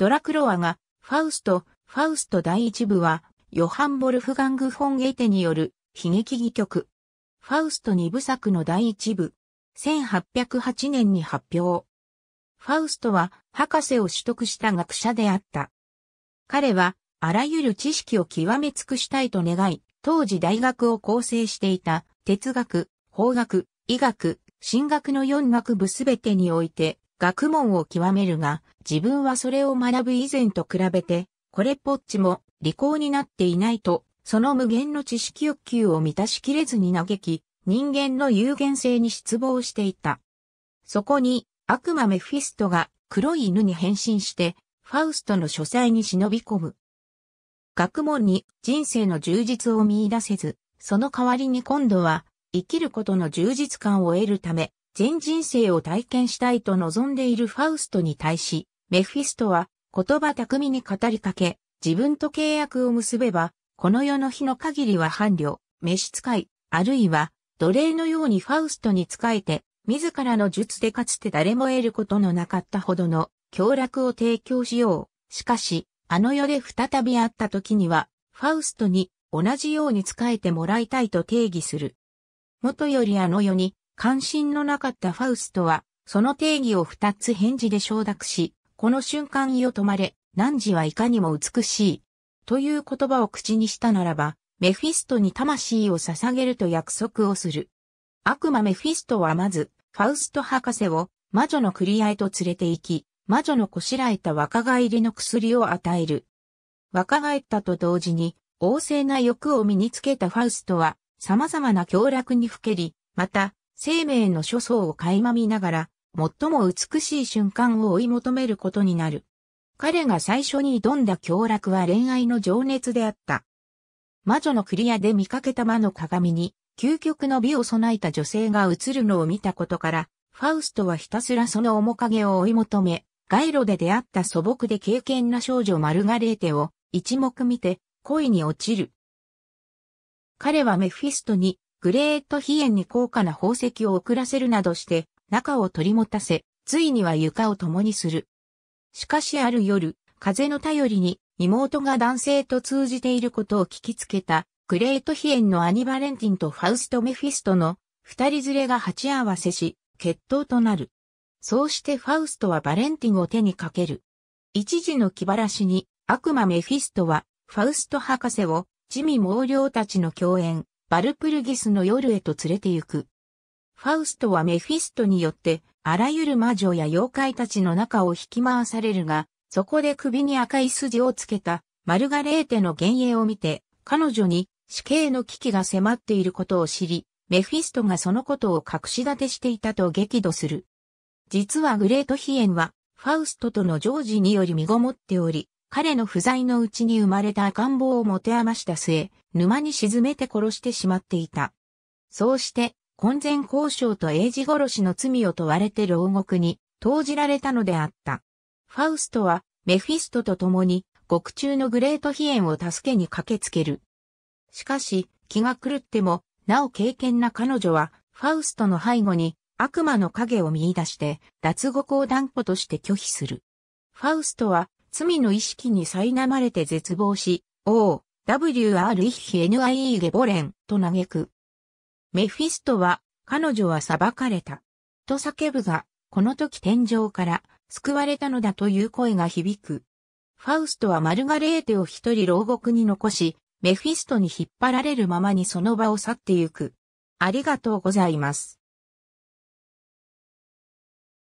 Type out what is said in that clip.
ドラクロワが、ファウスト、ファウスト第一部は、ヨハン・ボルフガング・フォン・エテによる悲劇戯曲。ファウスト二部作の第一部。1808年に発表。ファウストは博士を取得した学者であった。彼はあらゆる知識を極め尽くしたいと願い、当時大学を構成していた哲学、法学、医学、神学の四学部すべてにおいて学問を極めるが、自分はそれを学ぶ以前と比べて、これっぽっちも利口になっていないと、その無限の知識欲求を満たしきれずに嘆き、人間の有限性に失望していた。そこに、悪魔メフィストが黒い犬に変身して、ファウストの書斎に忍び込む。学問に人生の充実を見出せず、その代わりに今度は、生きることの充実感を得るため、全人生を体験したいと望んでいるファウストに対し、メフィストは言葉巧みに語りかけ、自分と契約を結べば、この世の日の限りは伴侶、召使い、あるいは奴隷のようにファウストに仕えて、自らの術でかつて誰も得ることのなかったほどの強楽を提供しよう。しかし、あの世で再び会った時には、ファウストに同じように仕えてもらいたいと定義する。もとよりあの世に関心のなかったファウストは、その定義を二つ返事で承諾し、この瞬間よ止まれ、汝はいかにも美しい。という言葉を口にしたならば、メフィストに魂を捧げると約束をする。悪魔メフィストはまず、ファウスト博士を魔女のクリアへと連れて行き、魔女のこしらえた若返りの薬を与える。若返ったと同時に、旺盛な欲を身につけたファウストは、様々な凶楽にふけり、また、生命の諸相を垣間見ながら、最も美しい瞬間を追い求めることになる。彼が最初に挑んだ凶楽は恋愛の情熱であった。魔女のクリアで見かけた魔の鏡に、究極の美を備えた女性が映るのを見たことから、ファウストはひたすらその面影を追い求め、街路で出会った素朴で敬虔な少女マルガレーテを一目見て恋に落ちる。彼はメフィストにグレートヒエンに高価な宝石を送らせるなどして、中を取り持たせ、ついには床を共にする。しかしある夜、風の頼りに、妹が男性と通じていることを聞きつけた、グレートヒエンのアニバレンティンとファウスト・メフィストの二人連れが鉢合わせし、決闘となる。そうしてファウストはバレンティンを手にかける。一時の気晴らしに、悪魔メフィストは、ファウスト博士を、地味猛僚たちの共演、バルプルギスの夜へと連れて行く。ファウストはメフィストによって、あらゆる魔女や妖怪たちの中を引き回されるが、そこで首に赤い筋をつけた、マルガレーテの幻影を見て、彼女に死刑の危機が迫っていることを知り、メフィストがそのことを隠し立てしていたと激怒する。実はグレートヒエンは、ファウストとのジョージにより身ごもっており、彼の不在のうちに生まれた赤ん坊を持て余した末、沼に沈めて殺してしまっていた。そうして、婚前交渉と英治殺しの罪を問われて牢獄に投じられたのであった。ファウストは、メフィストと共に、獄中のグレートヒエンを助けに駆けつける。しかし、気が狂っても、なお敬虔な彼女は、ファウストの背後に悪魔の影を見出して、脱獄を断固として拒否する。ファウストは、罪の意識に苛まれて絶望し、O、WR I, H, NIE ゲボレンと嘆く。メフィストは、彼女は裁かれた。と叫ぶが、この時天井から救われたのだという声が響く。ファウストはマルガレーテを一人牢獄に残し、メフィストに引っ張られるままにその場を去ってゆく。ありがとうございます。